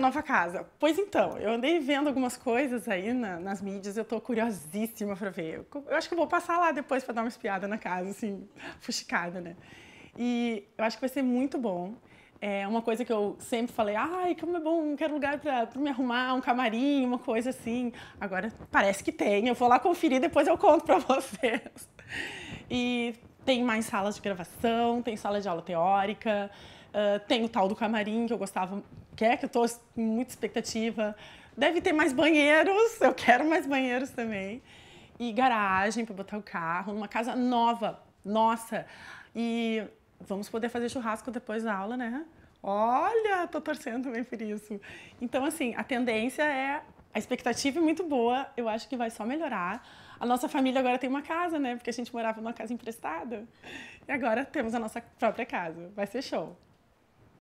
nova casa. Pois então, eu andei vendo algumas coisas aí na, nas mídias, eu tô curiosíssima para ver. Eu acho que eu vou passar lá depois para dar uma espiada na casa, assim, fuxicada, né? E eu acho que vai ser muito bom. É uma coisa que eu sempre falei, ai, como é bom, quero lugar para me arrumar, um camarim, uma coisa assim. Agora parece que tem, eu vou lá conferir, depois eu conto para vocês. E tem mais salas de gravação, tem sala de aula teórica, uh, tem o tal do camarim que eu gostava, que é que eu estou com muita expectativa. Deve ter mais banheiros, eu quero mais banheiros também. E garagem para botar o carro, numa casa nova, nossa. E vamos poder fazer churrasco depois da aula, né? Olha, tô torcendo também por isso. Então, assim, a tendência é a expectativa é muito boa, eu acho que vai só melhorar. A nossa família agora tem uma casa, né? Porque a gente morava numa casa emprestada. E agora temos a nossa própria casa. Vai ser show.